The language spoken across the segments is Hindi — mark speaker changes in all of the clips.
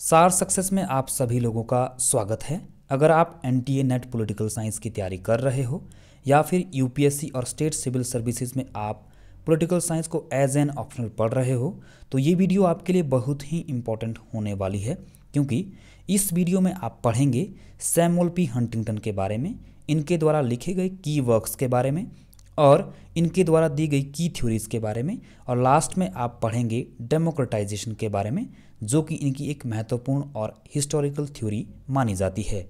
Speaker 1: सार सक्सेस में आप सभी लोगों का स्वागत है अगर आप N T A NET political science की तैयारी कर रहे हो या फिर यूपीएससी और स्टेट सिविल सर्विसेज में आप पॉलिटिकल साइंस को एज एन ऑप्शनल पढ़ रहे हो तो ये वीडियो आपके लिए बहुत ही इम्पोर्टेंट होने वाली है क्योंकि इस वीडियो में आप पढ़ेंगे सैमोल पी हंटिंगटन के बारे में इनके द्वारा लिखे गए की वर्क्स के बारे में और इनके द्वारा दी गई की थ्योरीज के बारे में और लास्ट में आप पढ़ेंगे डेमोक्रेटाइजेशन के बारे में जो कि इनकी एक महत्वपूर्ण और हिस्टोरिकल थ्योरी मानी जाती है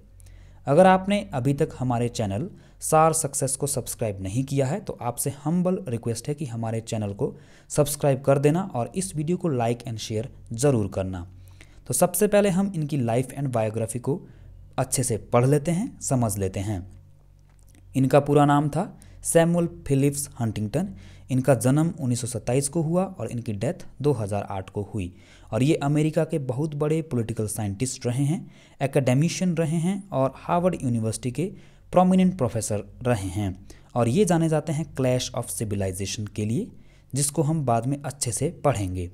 Speaker 1: अगर आपने अभी तक हमारे चैनल सार सक्सेस को सब्सक्राइब नहीं किया है तो आपसे हम्बल रिक्वेस्ट है कि हमारे चैनल को सब्सक्राइब कर देना और इस वीडियो को लाइक एंड शेयर ज़रूर करना तो सबसे पहले हम इनकी लाइफ एंड बायोग्राफी को अच्छे से पढ़ लेते हैं समझ लेते हैं इनका पूरा नाम था सैमुअल फिलिप्स हंटिंगटन इनका जन्म 1927 को हुआ और इनकी डेथ 2008 को हुई और ये अमेरिका के बहुत बड़े पॉलिटिकल साइंटिस्ट रहे हैं एकेडमिशियन रहे हैं और हार्वर्ड यूनिवर्सिटी के प्रोमिनेंट प्रोफेसर रहे हैं और ये जाने जाते हैं क्लैश ऑफ सिविलाइजेशन के लिए जिसको हम बाद में अच्छे से पढ़ेंगे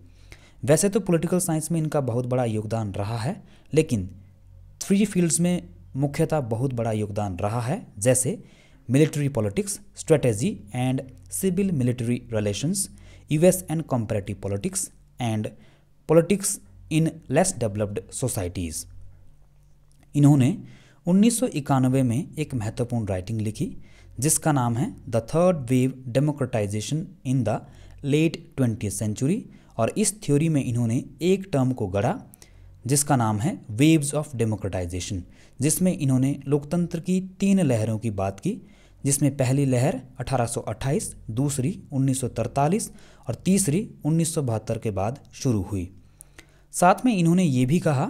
Speaker 1: वैसे तो पॉलिटिकल साइंस में इनका बहुत बड़ा योगदान रहा है लेकिन थ्री फील्ड्स में मुख्यतः बहुत बड़ा योगदान रहा है जैसे military politics strategy and civil military relations, US and comparative politics and politics in less developed societies इन्होंने उन्नीस में एक महत्वपूर्ण राइटिंग लिखी जिसका नाम है the third wave democratisation in the late twenty century और इस थ्योरी में इन्होंने एक टर्म को गढ़ा जिसका नाम है वेव्स ऑफ डेमोक्रेटाइजेशन जिसमें इन्होंने लोकतंत्र की तीन लहरों की बात की जिसमें पहली लहर 1828, दूसरी 1943 और तीसरी उन्नीस के बाद शुरू हुई साथ में इन्होंने ये भी कहा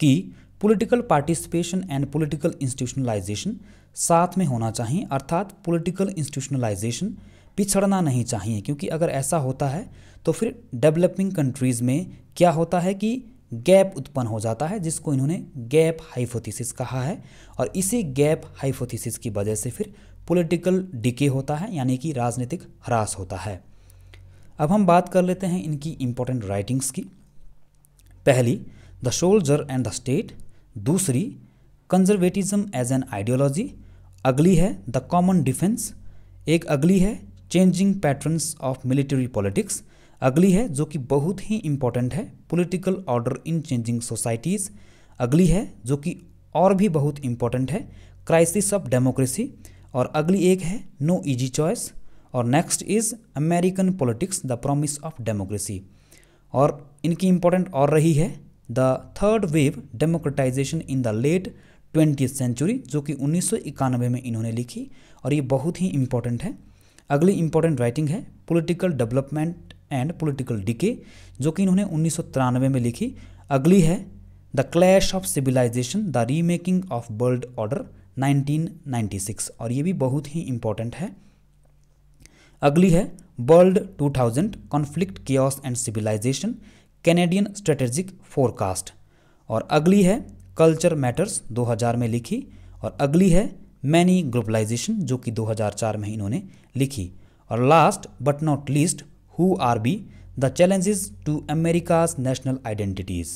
Speaker 1: कि political participation and political institutionalisation साथ में होना चाहिए अर्थात पॉलिटिकल इंस्टीट्यूशनलाइजेशन पिछड़ना नहीं चाहिए क्योंकि अगर ऐसा होता है तो फिर डेवलपिंग कंट्रीज़ में क्या होता है कि गैप उत्पन्न हो जाता है जिसको इन्होंने गैप हाइपोथेसिस कहा है और इसी गैप हाइपोथेसिस की वजह से फिर पॉलिटिकल डिके होता है यानी कि राजनीतिक ह्रास होता है अब हम बात कर लेते हैं इनकी इंपॉर्टेंट राइटिंग्स की पहली the soldier and the state दूसरी कंजर्वेटिज्म एज एन आइडियोलॉजी अगली है द कॉमन डिफेंस एक अगली है changing patterns of military politics अगली है जो कि बहुत ही इम्पोर्टेंट है political order in changing societies अगली है जो कि और भी बहुत इम्पोर्टेंट है क्राइसिस ऑफ डेमोक्रेसी और अगली एक है नो इजी चॉइस और next is American politics the promise of democracy और इनकी इम्पोर्टेंट और रही है the third wave democratisation in the late twenty century जो कि उन्नीस में इन्होंने लिखी और ये बहुत ही इम्पोर्टेंट है अगली इम्पोर्टेंट राइटिंग है political development and political decay जो कि इन्होंने उन्नीस में लिखी अगली है the clash of civilisation the remaking of world order 1996 और ये भी बहुत ही इम्पोर्टेंट है अगली है world 2000 conflict and civilisation Canadian strategic forecast और अगली है कल्चर मैटर्स 2000 में लिखी और अगली है मैनी ग्लोबलाइजेशन जो कि 2004 में इन्होंने लिखी और last but not least who are we the challenges to America's national identities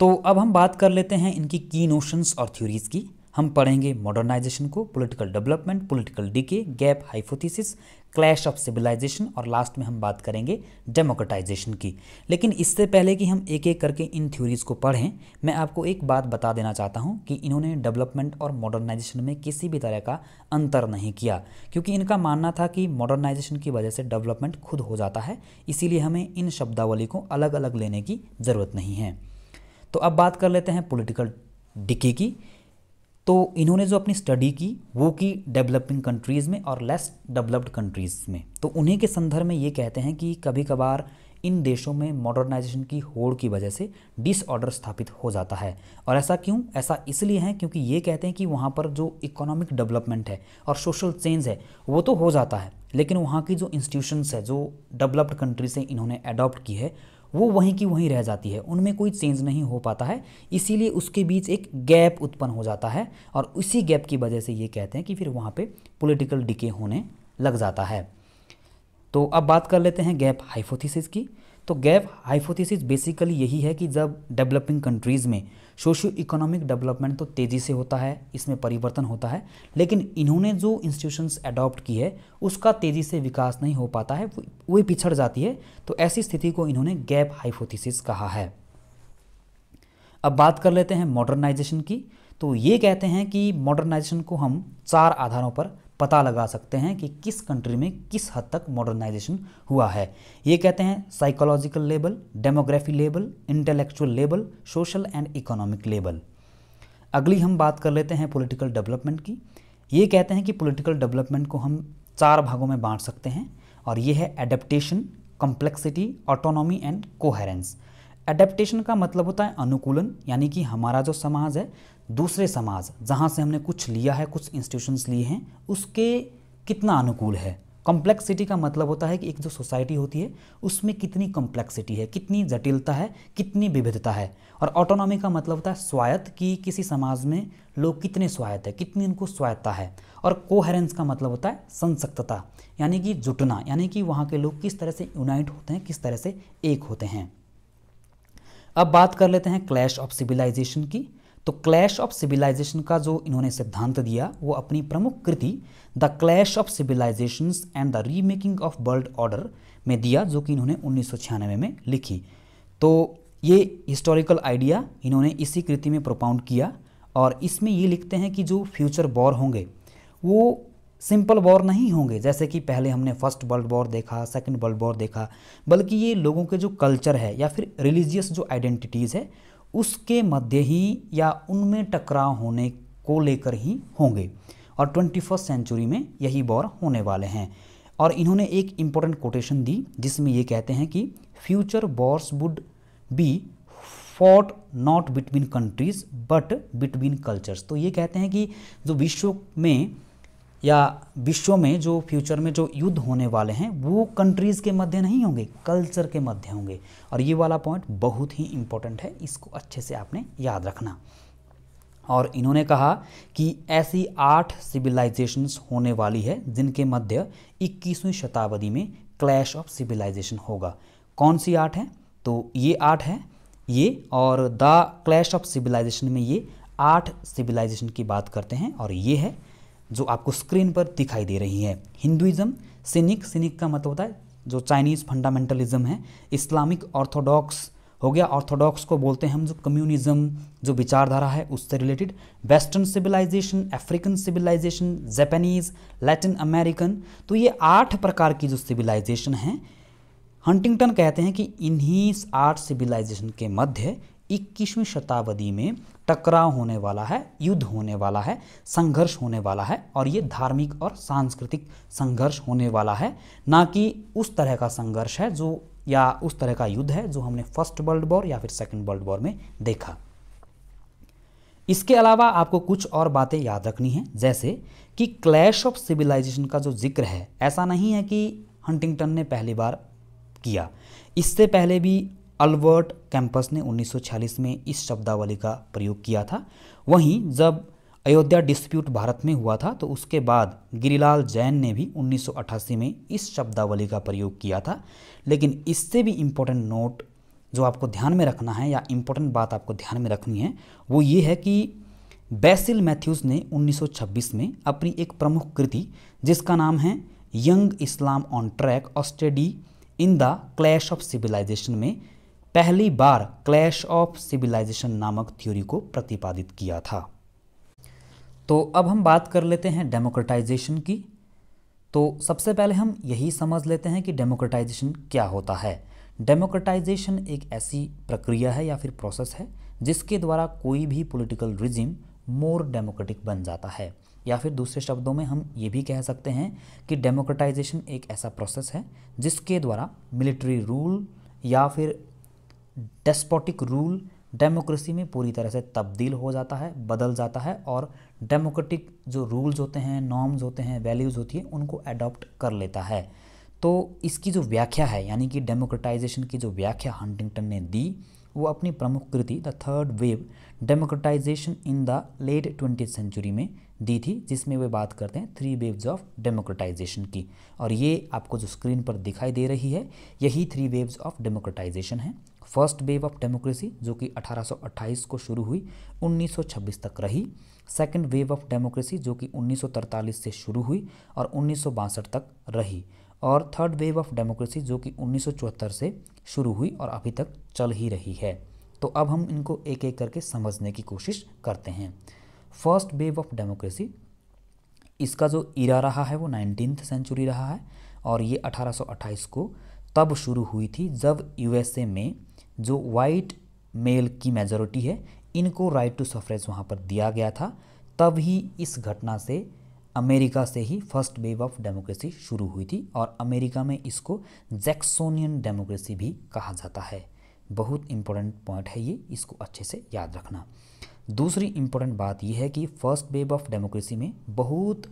Speaker 1: तो अब हम बात कर लेते हैं इनकी की नोशंस और थ्योरीज की हम पढ़ेंगे मॉडर्नाइजेशन को political development political decay gap hypothesis clash of civilisation और लास्ट में हम बात करेंगे डेमोक्रेटाइजेशन की लेकिन इससे पहले कि हम एक एक करके इन थ्योरीज़ को पढ़ें मैं आपको एक बात बता देना चाहता हूं कि इन्होंने डेवलपमेंट और मॉडर्नाइजेशन में किसी भी तरह का अंतर नहीं किया क्योंकि इनका मानना था कि मॉडर्नाइजेशन की वजह से डेवलपमेंट खुद हो जाता है इसीलिए हमें इन शब्दावली को अलग अलग लेने की ज़रूरत नहीं है तो अब बात कर लेते हैं पोलिटिकल डिकी की तो इन्होंने जो अपनी स्टडी की वो की डेवलपिंग कंट्रीज़ में और लेस डेवलप्ड कंट्रीज़ में तो उन्हीं के संदर्भ में ये कहते हैं कि कभी कभार इन देशों में मॉडर्नाइजेशन की होड़ की वजह से डिसऑर्डर स्थापित हो जाता है और ऐसा क्यों ऐसा इसलिए है क्योंकि ये कहते हैं कि वहाँ पर जो इकोनॉमिक डेवलपमेंट है और सोशल चेंज है वो तो हो जाता है लेकिन वहाँ की जो इंस्टीट्यूशंस है जो डेवलप्ड कंट्री से इन्होंने अडॉप्ट की है वो वहीं की वहीं रह जाती है उनमें कोई चेंज नहीं हो पाता है इसीलिए उसके बीच एक गैप उत्पन्न हो जाता है और उसी गैप की वजह से ये कहते हैं कि फिर वहाँ पर पोलिटिकल डिके होने लग जाता है तो अब बात कर लेते हैं गैप हाइपोथेसिस की तो गैप हाइपोथेसिस बेसिकली यही है कि जब डेवलपिंग कंट्रीज़ में सोशियो इकोनॉमिक डेवलपमेंट तो तेज़ी से होता है इसमें परिवर्तन होता है लेकिन इन्होंने जो इंस्टीट्यूशंस अडॉप्ट की है उसका तेज़ी से विकास नहीं हो पाता है वही पिछड़ जाती है तो ऐसी स्थिति को इन्होंने गैप हाइपोथेसिस कहा है अब बात कर लेते हैं मॉडर्नाइजेशन की तो ये कहते हैं कि मॉडर्नाइजेशन को हम चार आधारों पर पता लगा सकते हैं कि किस कंट्री में किस हद तक मॉडर्नाइजेशन हुआ है ये कहते हैं psychological label demography label intellectual label social and economic label अगली हम बात कर लेते हैं पॉलिटिकल डेवलपमेंट की ये कहते हैं कि पॉलिटिकल डेवलपमेंट को हम चार भागों में बांट सकते हैं और ये है adaptation complexity autonomy and coherence adaptation का मतलब होता है अनुकूलन यानी कि हमारा जो समाज है दूसरे समाज जहाँ से हमने कुछ लिया है कुछ इंस्टीट्यूशंस लिए हैं उसके कितना अनुकूल है कॉम्प्लेक्सिटी का मतलब होता है कि एक जो सोसाइटी होती है उसमें कितनी कॉम्प्लेक्सिटी है कितनी जटिलता है कितनी विविधता है और ऑटोनॉमी का मतलब होता है स्वायत्त कि किसी समाज में लोग कितने स्वायत्त है कितनी उनको स्वायत्ता है और कोहेरेंस का मतलब होता है संसक्तता यानी कि जुटना यानी कि वहाँ के लोग किस तरह से यूनाइट होते हैं किस तरह से एक होते हैं अब बात कर लेते हैं क्लैश ऑफ सिविलाइजेशन की तो क्लैश ऑफ सिविलाइजेशन का जो इन्होंने सिद्धांत दिया वो अपनी प्रमुख कृति the clash of civilisation and the remaking of world order में दिया जो कि इन्होंने उन्नीस में लिखी तो ये हिस्टोरिकल आइडिया इन्होंने इसी कृति में प्रोपाउंड किया और इसमें ये लिखते हैं कि जो फ्यूचर बॉर होंगे वो सिंपल वॉर नहीं होंगे जैसे कि पहले हमने फर्स्ट वर्ल्ड वॉर देखा सेकंड वर्ल्ड वॉर देखा बल्कि ये लोगों के जो कल्चर है या फिर रिलीजियस जो आइडेंटिटीज़ है उसके मध्य ही या उनमें टकराव होने को लेकर ही होंगे और ट्वेंटी फर्स्ट सेंचुरी में यही वॉर होने वाले हैं और इन्होंने एक इम्पोर्टेंट कोटेशन दी जिसमें ये कहते हैं कि future wars would be fought not between countries but between cultures तो ये कहते हैं कि जो विश्व में या विश्व में जो फ्यूचर में जो युद्ध होने वाले हैं वो कंट्रीज़ के मध्य नहीं होंगे कल्चर के मध्य होंगे और ये वाला पॉइंट बहुत ही इम्पोर्टेंट है इसको अच्छे से आपने याद रखना और इन्होंने कहा कि ऐसी आठ सिविलाइजेशंस होने वाली है जिनके मध्य 21वीं शताब्दी में क्लैश ऑफ सिविलाइजेशन होगा कौन सी आठ है तो ये आठ है ये और द क्लैश ऑफ सिविलाइजेशन में ये आठ सिविलाइजेशन की बात करते हैं और ये है जो आपको स्क्रीन पर दिखाई दे रही है हिंदुइज्म सिनिक सिनिक का मतलब होता है जो चाइनीज़ फंडामेंटलिज्म है इस्लामिक ऑर्थोडॉक्स हो गया ऑर्थोडॉक्स को बोलते हैं हम जो कम्युनिज्म जो विचारधारा है उससे related western civilisation African civilisation Japanese Latin American तो ये आठ प्रकार की जो सिविलाइजेशन हैं हंटिंगटन कहते हैं कि इन्हीं आठ सिविलाइजेशन के मध्य इक्कीसवीं शताब्दी में टकराव होने वाला है युद्ध होने वाला है संघर्ष होने वाला है और ये धार्मिक और सांस्कृतिक संघर्ष होने वाला है ना कि उस तरह का संघर्ष है जो या उस तरह का युद्ध है जो हमने फर्स्ट वर्ल्ड वॉर या फिर सेकेंड वर्ल्ड वॉर में देखा इसके अलावा आपको कुछ और बातें याद रखनी है जैसे कि क्लैश ऑफ सिविलाइजेशन का जो जिक्र है ऐसा नहीं है कि हंटिंगटन ने पहली बार किया इससे पहले भी अल्बर्ट कैंपस ने 1946 में इस शब्दावली का प्रयोग किया था वहीं जब अयोध्या डिस्प्यूट भारत में हुआ था तो उसके बाद गिरिलाल जैन ने भी 1988 में इस शब्दावली का प्रयोग किया था लेकिन इससे भी इम्पोर्टेंट नोट जो आपको ध्यान में रखना है या इम्पोर्टेंट बात आपको ध्यान में रखनी है वो ये है कि बेसिल मैथ्यूज़ ने 1926 में अपनी एक प्रमुख कृति जिसका नाम है यंग इस्लाम ऑन ट्रैक और study in the clash of civilisation में पहली बार क्लैश ऑफ सिविलाइजेशन नामक थ्योरी को प्रतिपादित किया था तो अब हम बात कर लेते हैं डेमोक्रेटाइजेशन की तो सबसे पहले हम यही समझ लेते हैं कि डेमोक्रेटाइजेशन क्या होता है डेमोक्रेटाइजेशन एक ऐसी प्रक्रिया है या फिर प्रोसेस है जिसके द्वारा कोई भी पॉलिटिकल रिजिम मोर डेमोक्रेटिक बन जाता है या फिर दूसरे शब्दों में हम ये भी कह सकते हैं कि डेमोक्रेटाइजेशन एक ऐसा प्रोसेस है जिसके द्वारा मिलिट्री रूल या फिर डेस्पोटिक रूल डेमोक्रेसी में पूरी तरह से तब्दील हो जाता है बदल जाता है और डेमोक्रेटिक जो रूल्स होते हैं नॉर्म्स होते हैं वैल्यूज़ होती हैं उनको एडॉप्ट कर लेता है तो इसकी जो व्याख्या है यानी कि डेमोक्रेटाइजेशन की जो व्याख्या हंटिंगटन ने दी वो अपनी प्रमुख कृति the third wave democratisation in the late twenty century में दी थी जिसमें वे बात करते हैं थ्री वेव्स ऑफ डेमोक्रेटाइजेशन की और ये आपको जो स्क्रीन पर दिखाई दे रही है यही थ्री वेव्स ऑफ डेमोक्रेटाइजेशन है फर्स्ट वेव ऑफ डेमोक्रेसी जो कि 1828 को शुरू हुई 1926 तक रही सेकेंड वेव ऑफ डेमोक्रेसी जो कि 1943 से शुरू हुई और उन्नीस तक रही और थर्ड वेव ऑफ डेमोक्रेसी जो कि उन्नीस से शुरू हुई और अभी तक चल ही रही है तो अब हम इनको एक एक करके समझने की कोशिश करते हैं फर्स्ट वेव ऑफ डेमोक्रेसी इसका जो इरा रहा है वो नाइनटीन सेंचुरी रहा है और ये 1828 को तब शुरू हुई थी जब यूएसए में जो वाइट मेल की मेजोरिटी है इनको राइट टू सफरेज वहाँ पर दिया गया था तब ही इस घटना से अमेरिका से ही फर्स्ट वेव ऑफ डेमोक्रेसी शुरू हुई थी और अमेरिका में इसको जैक्सोनियन डेमोक्रेसी भी कहा जाता है बहुत इम्पोर्टेंट पॉइंट है ये इसको अच्छे से याद रखना दूसरी इम्पोर्टेंट बात यह है कि फर्स्ट वेव ऑफ डेमोक्रेसी में बहुत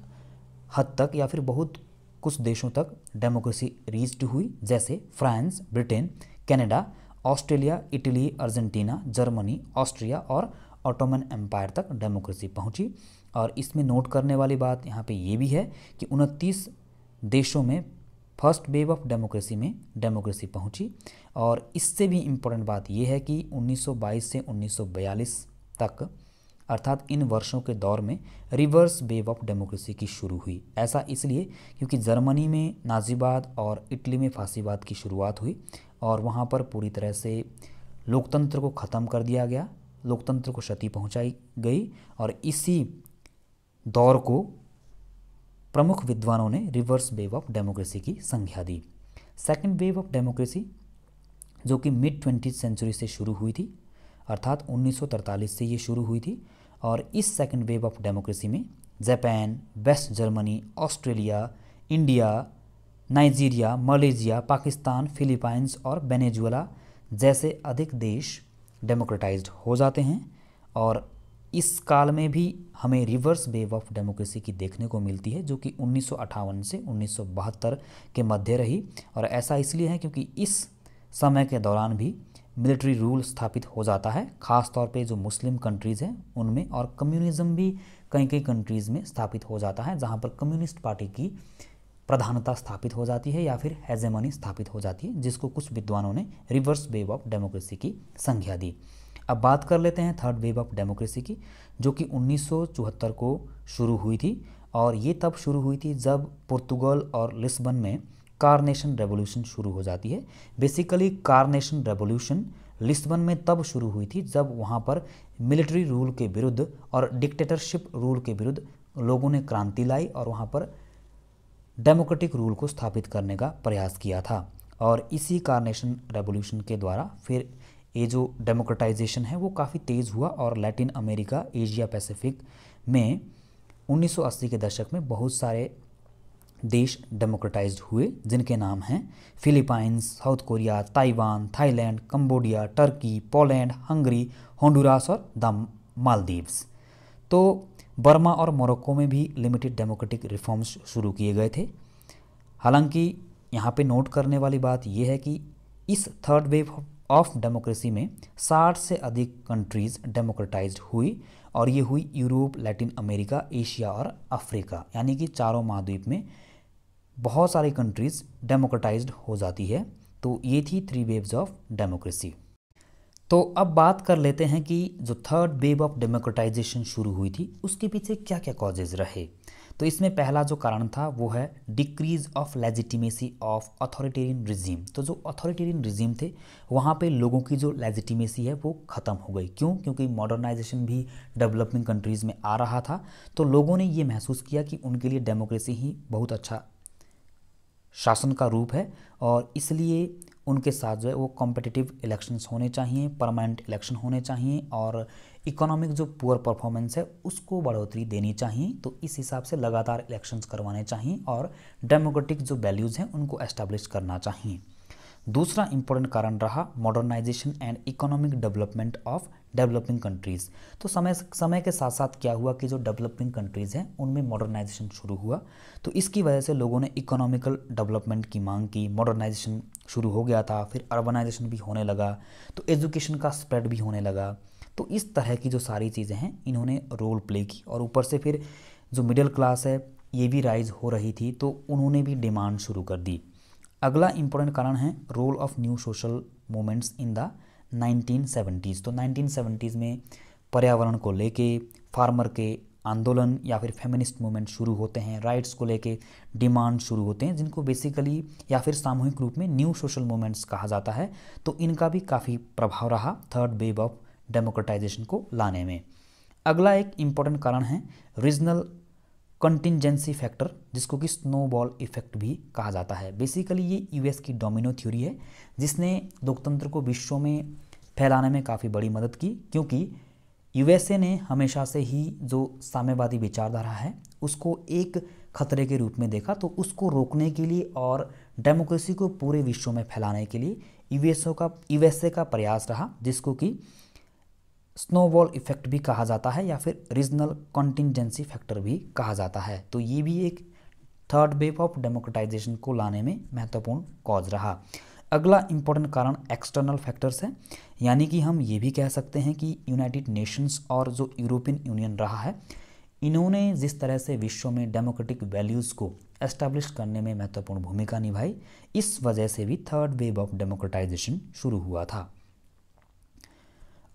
Speaker 1: हद तक या फिर बहुत कुछ देशों तक डेमोक्रेसी रीच्ड हुई जैसे France Britain Canada Australia Italy Argentina Germany Austria और ऑटोमन एम्पायर तक डेमोक्रेसी पहुंची और इसमें नोट करने वाली बात यहाँ पे ये भी है कि उनतीस देशों में फर्स्ट वेव ऑफ डेमोक्रेसी में डेमोक्रेसी पहुंची और इससे भी इम्पोर्टेंट बात यह है कि 1922 से 1942 तक अर्थात इन वर्षों के दौर में रिवर्स वेव ऑफ डेमोक्रेसी की शुरू हुई ऐसा इसलिए क्योंकि जर्मनी में नाजीबाद और इटली में फांसीवाद की शुरुआत हुई और वहाँ पर पूरी तरह से लोकतंत्र को ख़त्म कर दिया गया लोकतंत्र को क्षति पहुँचाई गई और इसी दौर को प्रमुख विद्वानों ने रिवर्स वेव ऑफ डेमोक्रेसी की संज्ञा दी सेकेंड वेव ऑफ डेमोक्रेसी जो कि मिड ट्वेंटी सेंचुरी से शुरू हुई थी अर्थात 1943 से ये शुरू हुई थी और इस सेकेंड वेव ऑफ डेमोक्रेसी में Japan West Germany Australia India Nigeria Malaysia Pakistan Philippines और बेनेजुला जैसे अधिक देश डेमोक्रेटाइज्ड हो जाते हैं और इस काल में भी हमें रिवर्स वेव ऑफ डेमोक्रेसी की देखने को मिलती है जो कि उन्नीस से उन्नीस के मध्य रही और ऐसा इसलिए है क्योंकि इस समय के दौरान भी मिलिट्री रूल स्थापित हो जाता है ख़ास तौर पे जो मुस्लिम कंट्रीज़ हैं उनमें और कम्युनिज्म भी कई कई कंट्रीज़ में स्थापित हो जाता है जहाँ पर कम्युनिस्ट पार्टी की प्रधानता स्थापित हो जाती है या फिर हेजेमनी स्थापित हो जाती है जिसको कुछ विद्वानों ने रिवर्स वेव ऑफ डेमोक्रेसी की संज्ञा दी अब बात कर लेते हैं थर्ड वेव ऑफ डेमोक्रेसी की जो कि उन्नीस को शुरू हुई थी और ये तब शुरू हुई थी जब पुर्तगाल और लिस्बन में कारनेशन रेवोल्यूशन शुरू हो जाती है बेसिकली कारनेशन रेवोल्यूशन लिस्बन में तब शुरू हुई थी जब वहाँ पर मिलिट्री रूल के विरुद्ध और डिक्टेटरशिप रूल के विरुद्ध लोगों ने क्रांति लाई और वहाँ पर डेमोक्रेटिक रूल को स्थापित करने का प्रयास किया था और इसी कारनेशन रेवोल्यूशन के द्वारा फिर ये जो डेमोक्रेटाइजेशन है वो काफ़ी तेज़ हुआ और लैटिन अमेरिका एशिया पैसिफिक में 1980 के दशक में बहुत सारे देश डेमोक्रेटाइज हुए जिनके नाम हैं Philippines South Korea Taiwan Thailand Cambodia Turkey Poland Hungary Honduras और द मालदीव्स तो बर्मा और मोरक्को में भी लिमिटेड डेमोक्रेटिक रिफॉर्म्स शुरू किए गए थे हालांकि यहाँ पे नोट करने वाली बात यह है कि इस थर्ड वेव ऑफ डेमोक्रेसी में 60 से अधिक कंट्रीज़ डेमोक्रेटाइज हुई और ये हुई यूरोप लैटिन अमेरिका एशिया और अफ्रीका यानी कि चारों महाद्वीप में बहुत सारी कंट्रीज़ डेमोक्रेटाइज हो जाती है तो ये थी थ्री वेव्स ऑफ डेमोक्रेसी तो अब बात कर लेते हैं कि जो थर्ड वेव ऑफ डेमोक्रेटाइजेशन शुरू हुई थी उसके पीछे क्या क्या कॉजेज रहे तो इसमें पहला जो कारण था वो है decrease of legitimacy of authoritarian regime तो जो अथॉरिटेरियन रिजीम थे वहाँ पे लोगों की जो लेजिटिमेसी है वो ख़त्म हो गई क्यों क्योंकि मॉडर्नाइजेशन भी डेवलपिंग कंट्रीज़ में आ रहा था तो लोगों ने ये महसूस किया कि उनके लिए डेमोक्रेसी ही बहुत अच्छा शासन का रूप है और इसलिए उनके साथ जो है वो कॉम्पिटिटिव इलेक्शंस होने चाहिए परमानेंट इलेक्शन होने चाहिए और इकोनॉमिक जो पुअर परफॉर्मेंस है उसको बढ़ोतरी देनी चाहिए तो इस हिसाब से लगातार इलेक्शंस करवाने चाहिए और डेमोक्रेटिक जो वैल्यूज़ हैं उनको एस्टेब्लिश करना चाहिए दूसरा इंपॉर्टेंट कारण रहा modernisation and economic development of developing countries तो समय समय के साथ साथ क्या हुआ कि जो डेवलपिंग कंट्रीज़ हैं उनमें मॉडर्नाइजेशन शुरू हुआ तो इसकी वजह से लोगों ने इकोनॉमिकल डेवलपमेंट की मांग की मॉडर्नाइजेशन शुरू हो गया था फिर अर्बनाइजेशन भी होने लगा तो एजुकेशन का स्प्रेड भी होने लगा तो इस तरह की जो सारी चीज़ें हैं इन्होंने रोल प्ले की और ऊपर से फिर जो मिडिल क्लास है ये भी राइज हो रही थी तो उन्होंने भी डिमांड शुरू कर दी अगला इंपॉर्टेंट कारण है role of new social movements in the 1970s तो 1970s में पर्यावरण को लेके फार्मर के आंदोलन या फिर फेमिनिस्ट मूवमेंट शुरू होते हैं राइट्स को लेके डिमांड शुरू होते हैं जिनको बेसिकली या फिर सामूहिक रूप में न्यू सोशल मूवमेंट्स कहा जाता है तो इनका भी काफ़ी प्रभाव रहा थर्ड वेव ऑफ डेमोक्रेटाइजेशन को लाने में अगला एक इम्पॉर्टेंट कारण है रीजनल कंटिजेंसी फैक्टर जिसको कि स्नोबॉल इफेक्ट भी कहा जाता है बेसिकली ये यूएस की डोमिनो थ्योरी है जिसने लोकतंत्र को विश्व में फैलाने में काफ़ी बड़ी मदद की क्योंकि यूएसए ने हमेशा से ही जो साम्यवादी विचारधारा है उसको एक खतरे के रूप में देखा तो उसको रोकने के लिए और डेमोक्रेसी को पूरे विश्व में फैलाने के लिए यूएसओ का यूएसए का प्रयास रहा जिसको कि स्नोबॉल इफेक्ट भी कहा जाता है या फिर रीजनल कॉन्टिजेंसी फैक्टर भी कहा जाता है तो ये भी एक थर्ड वेव ऑफ डेमोक्रेटाइजेशन को लाने में महत्वपूर्ण कॉज रहा अगला इम्पोर्टेंट कारण एक्सटर्नल फैक्टर्स है यानी कि हम ये भी कह सकते हैं कि यूनाइटेड नेशंस और जो यूरोपियन यूनियन रहा है इन्होंने जिस तरह से विश्व में डेमोक्रेटिक वैल्यूज़ को एस्टेब्लिश करने में महत्वपूर्ण भूमिका निभाई इस वजह से भी थर्ड वेव ऑफ डेमोक्रेटाइजेशन शुरू हुआ था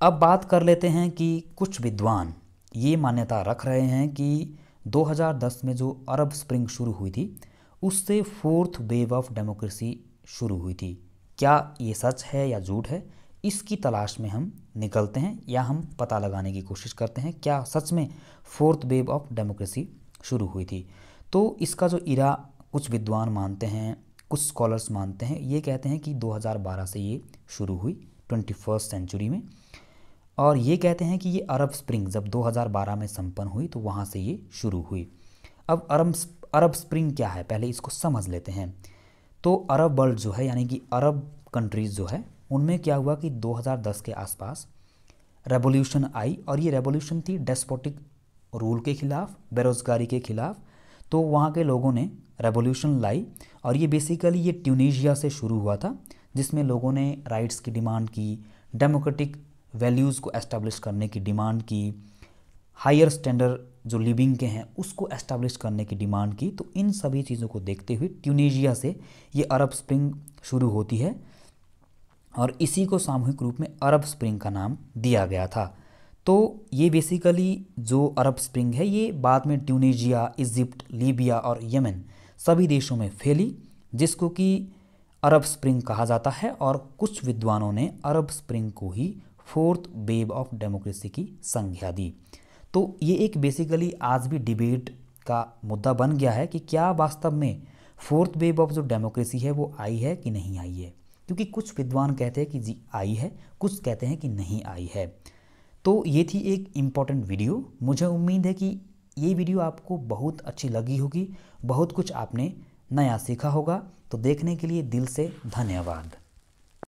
Speaker 1: अब बात कर लेते हैं कि कुछ विद्वान ये मान्यता रख रहे हैं कि 2010 में जो अरब स्प्रिंग शुरू हुई थी उससे फोर्थ वेव ऑफ डेमोक्रेसी शुरू हुई थी क्या ये सच है या झूठ है इसकी तलाश में हम निकलते हैं या हम पता लगाने की कोशिश करते हैं क्या सच में फोर्थ वेव ऑफ डेमोक्रेसी शुरू हुई थी तो इसका जो इरा कुछ विद्वान मानते हैं कुछ स्कॉलर्स मानते हैं ये कहते हैं कि 2012 से ये शुरू हुई ट्वेंटी फर्स्ट सेंचुरी में और ये कहते हैं कि ये अरब स्प्रिंग जब 2012 में संपन्न हुई तो वहाँ से ये शुरू हुई अब अरब अरब स्प्रिंग क्या है पहले इसको समझ लेते हैं तो अरब वर्ल्ड जो है यानी कि अरब कंट्रीज़ जो है उनमें क्या हुआ कि 2010 के आसपास रेवोल्यूशन आई और ये रेवोल्यूशन थी डेस्पोटिक रूल के ख़िलाफ़ बेरोज़गारी के ख़िलाफ़ तो वहाँ के लोगों ने रेवोल्यूशन लाई और ये बेसिकली ये ट्यूनीशिया से शुरू हुआ था जिसमें लोगों ने राइट्स की डिमांड की डेमोक्रेटिक वैल्यूज़ को एस्टेब्लिश करने की डिमांड की हायर स्टैंडर्ड जो लिविंग के हैं उसको एस्टेब्लिश करने की डिमांड की तो इन सभी चीज़ों को देखते हुए ट्यूनेशिया से ये अरब स्प्रिंग शुरू होती है और इसी को सामूहिक रूप में अरब स्प्रिंग का नाम दिया गया था तो ये बेसिकली जो अरब स्प्रिंग है ये बाद में ट्यूनेशिया इजिप्ट लीबिया और यमन सभी देशों में फैली जिसको कि अरब स्प्रिंग कहा जाता है और कुछ विद्वानों ने अरब स्प्रिंग को ही फोर्थ वेव ऑफ डेमोक्रेसी की संज्ञा दी तो ये एक बेसिकली आज भी डिबेट का मुद्दा बन गया है कि क्या वास्तव में फोर्थ वेव ऑफ जो डेमोक्रेसी है वो आई है कि नहीं आई है क्योंकि कुछ विद्वान कहते हैं कि जी आई है कुछ कहते हैं कि नहीं आई है तो ये थी एक इम्पॉर्टेंट वीडियो मुझे उम्मीद है कि ये वीडियो आपको बहुत अच्छी लगी होगी बहुत कुछ आपने नया सीखा होगा तो देखने के लिए दिल से धन्यवाद